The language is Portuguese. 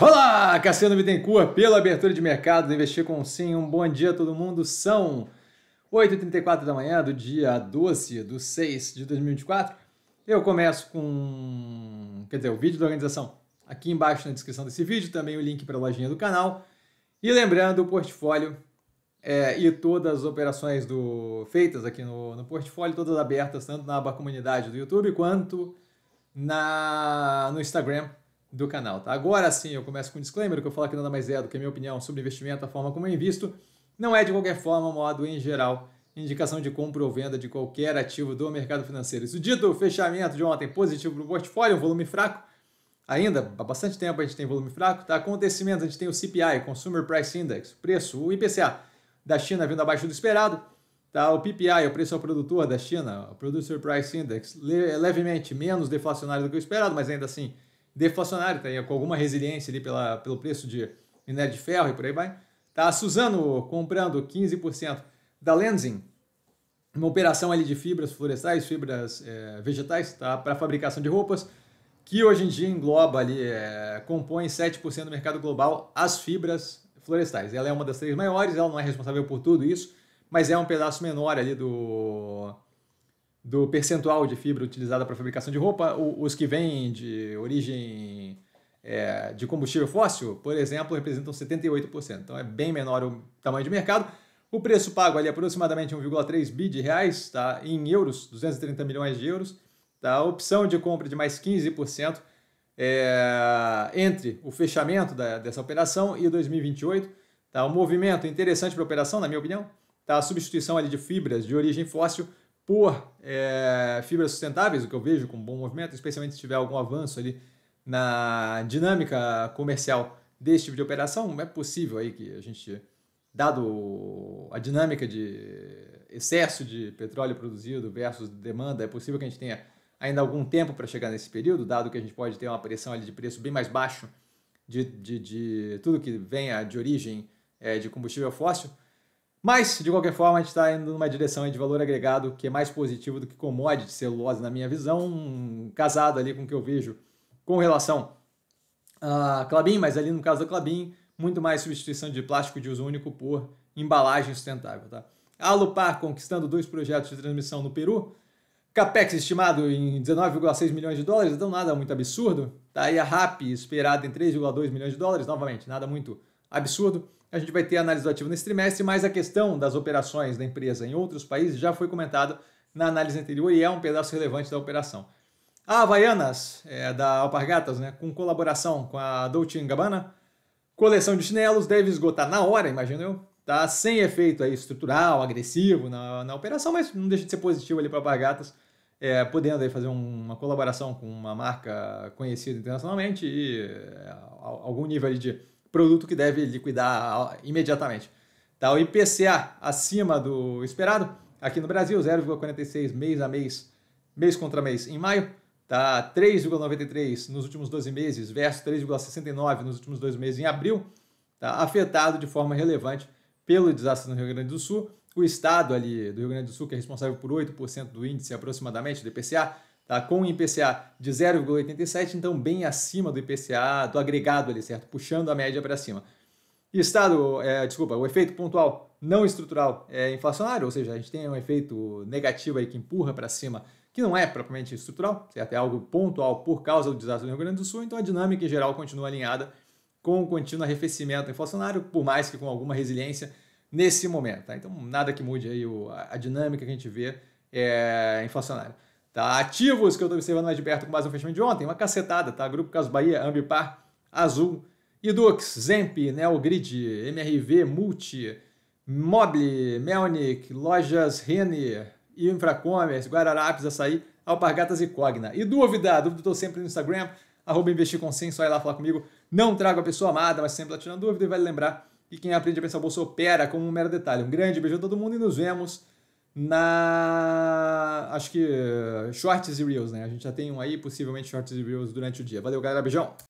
Olá, Cassiano Bittencourt, pela abertura de mercado do Investir com Sim. Um bom dia a todo mundo. São 8h34 da manhã do dia 12 de 6 de 2024. Eu começo com, quer dizer, o vídeo da organização aqui embaixo na descrição desse vídeo, também o link para a lojinha do canal. E lembrando, o portfólio é, e todas as operações do, feitas aqui no, no portfólio, todas abertas, tanto na aba comunidade do YouTube quanto na, no Instagram do canal. Tá? Agora sim, eu começo com um disclaimer, que eu falo que nada mais é do que a minha opinião sobre investimento, a forma como eu invisto, não é de qualquer forma, modo em geral, indicação de compra ou venda de qualquer ativo do mercado financeiro. Isso dito, fechamento de ontem positivo para o portfólio, um volume fraco, ainda há bastante tempo a gente tem volume fraco, tá? Acontecimentos, a gente tem o CPI, Consumer Price Index, preço, o IPCA da China vindo abaixo do esperado, tá? O PPI, o preço ao produtor da China, o Producer Price Index, levemente menos deflacionário do que o esperado, mas ainda assim deflacionário, tá aí, com alguma resiliência ali pela, pelo preço de minério de ferro e por aí vai. Tá a Suzano comprando 15% da Lenzing, uma operação ali de fibras florestais, fibras é, vegetais, tá? para fabricação de roupas, que hoje em dia engloba ali, é, compõe 7% do mercado global, as fibras florestais. Ela é uma das três maiores, ela não é responsável por tudo isso, mas é um pedaço menor ali do, do percentual de fibra utilizada para fabricação de roupa, os que vêm de origem é, de combustível fóssil, por exemplo, representam 78%. Então é bem menor o tamanho de mercado. O preço pago ali é aproximadamente 1,3 bi de reais, tá? em euros, 230 milhões de euros. Tá? A opção de compra de mais 15% é, entre o fechamento da, dessa operação e 2028. Tá? Um movimento interessante para a operação, na minha opinião. Tá? A substituição ali de fibras de origem fóssil por é, fibras sustentáveis, o que eu vejo com bom movimento, especialmente se tiver algum avanço ali na dinâmica comercial desse tipo de operação, é possível aí que a gente, dado a dinâmica de excesso de petróleo produzido versus demanda, é possível que a gente tenha ainda algum tempo para chegar nesse período, dado que a gente pode ter uma pressão ali de preço bem mais baixo de, de, de tudo que venha de origem é, de combustível fóssil. Mas, de qualquer forma, a gente está indo numa direção de valor agregado que é mais positivo do que commodity celulose, na minha visão, casado ali com o que eu vejo com relação a Clabin, mas ali no caso da Clabin, muito mais substituição de plástico de uso único por embalagem sustentável. Tá? Alupar conquistando dois projetos de transmissão no Peru, Capex estimado em 19,6 milhões de dólares, então nada muito absurdo. Tá a RAP esperada em 3,2 milhões de dólares, novamente, nada muito absurdo. A gente vai ter análise do ativo nesse trimestre, mas a questão das operações da empresa em outros países já foi comentada na análise anterior e é um pedaço relevante da operação. A Havaianas, é, da Alpargatas, né, com colaboração com a Dolce Gabbana, coleção de chinelos deve esgotar na hora, imagino eu. Tá sem efeito aí estrutural, agressivo na, na operação, mas não deixa de ser positivo ali para Alpargatas, é, podendo aí fazer um, uma colaboração com uma marca conhecida internacionalmente e é, algum nível de produto que deve liquidar imediatamente. Tá, o IPCA acima do esperado aqui no Brasil, 0,46 mês a mês, mês contra mês em maio, tá 3,93 nos últimos 12 meses versus 3,69 nos últimos dois meses em abril, tá afetado de forma relevante pelo desastre no Rio Grande do Sul. O estado ali do Rio Grande do Sul, que é responsável por 8% do índice aproximadamente do IPCA, tá? com IPCA de 0,87, então bem acima do IPCA do agregado ali, certo? Puxando a média para cima. E estado, é, desculpa, o efeito pontual não estrutural é inflacionário, ou seja, a gente tem um efeito negativo aí que empurra para cima, que não é propriamente estrutural, certo? É algo pontual por causa do desastre do Rio Grande do Sul, então a dinâmica em geral continua alinhada com o contínuo arrefecimento inflacionário, por mais que com alguma resiliência nesse momento. Tá? Então, nada que mude aí a dinâmica que a gente vê é, inflacionária. Tá? Ativos que eu estou observando mais de perto com base no fechamento de ontem, uma cacetada, tá? Grupo Caso Bahia, Ambipar, Azul, Idux, Zemp, Neogrid, MRV, Multi, Mobile, Melnik, Lojas Rene, Infracommerce, Guararapes, Açaí, Alpargatas e Cogna. E dúvida? Dúvida estou sempre no Instagram, arroba investir vai lá falar comigo. Não trago a pessoa amada, mas sempre lá tirando dúvida e vai vale lembrar que quem aprende a pensar bolsa opera como um mero detalhe. Um grande beijo a todo mundo e nos vemos na. Acho que eh, shorts e reels, né? A gente já tem um aí, possivelmente shorts e reels durante o dia. Valeu, galera. Beijão!